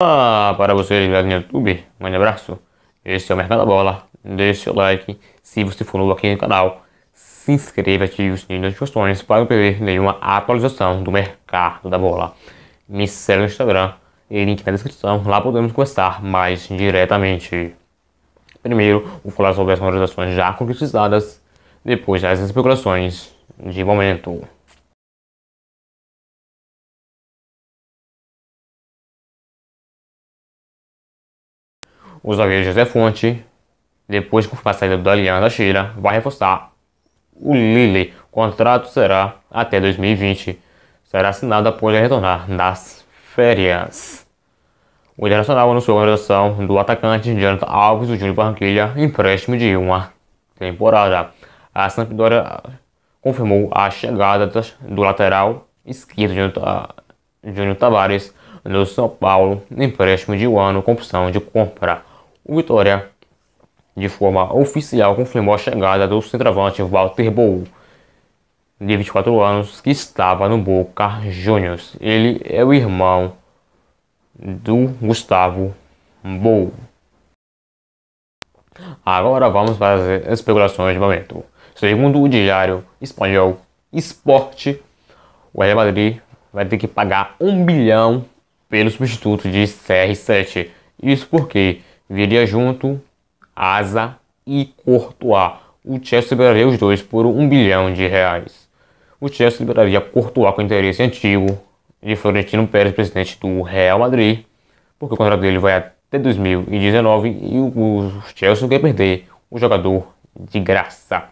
Olá ah, para vocês ligados no YouTube, um grande abraço. Este é o Mercado da Bola. Deixe seu like se você for novo aqui no canal. Se inscreva e ative o sininho das notificações para não perder nenhuma atualização do Mercado da Bola. Me segue no Instagram e link na descrição. Lá podemos conversar mais diretamente. Primeiro, vou falar sobre as valorizações já concretizadas, depois as especulações de momento. o zagueiro José Fonte, depois com a saída do Alianza Cheira, vai reforçar o Lille. O contrato será até 2020. Será assinado após retornar nas férias. O Internacional anunciou a redução do atacante Jonathan Alves do Júnior em empréstimo de uma temporada. A Sampdoria confirmou a chegada do lateral esquerdo Júnior Tavares no São Paulo, empréstimo de um ano com opção de compra. O Vitória, de forma oficial, confirmou a chegada do centroavante Walter Bou, de 24 anos, que estava no Boca Juniors. Ele é o irmão do Gustavo Bou. Agora vamos fazer as especulações de momento. Segundo o diário espanhol Esporte, o Real Madrid vai ter que pagar um bilhão pelo substituto de CR7. Isso porque viria junto Asa e Courtois. O Chelsea liberaria os dois por um bilhão de reais. O Chelsea liberaria Courtois com interesse antigo de Florentino Pérez, presidente do Real Madrid, porque o contrato dele vai até 2019 e o Chelsea quer perder o jogador de graça.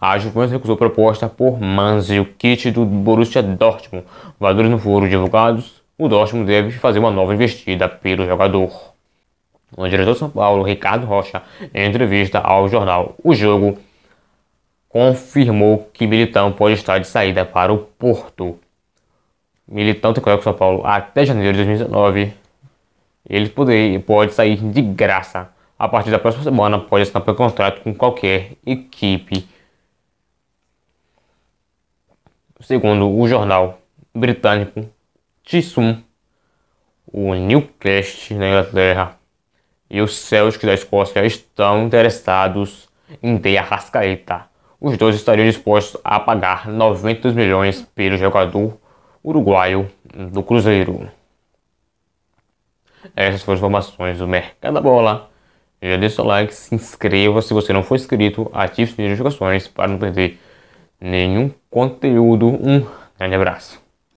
A Juventus recusou proposta por o kit do Borussia Dortmund. Valores não foram divulgados. O Dortmund deve fazer uma nova investida pelo jogador. O diretor de São Paulo, Ricardo Rocha, em entrevista ao jornal O Jogo, confirmou que Militão pode estar de saída para o Porto. Militão tem com São Paulo até janeiro de 2019. Ele pode sair de graça. A partir da próxima semana, pode assinar por contrato com qualquer equipe. Segundo o jornal britânico Tissum, o Newcastle na Inglaterra e os Celtics da Escócia estão interessados em ter Arrascaeta. Os dois estariam dispostos a pagar 90 milhões pelo jogador uruguaio do Cruzeiro. Essas foram as informações do Mercado da Bola. Já deixa seu like, se inscreva se você não for inscrito, ative as notificações para não perder nenhum conteúdo. Um grande abraço.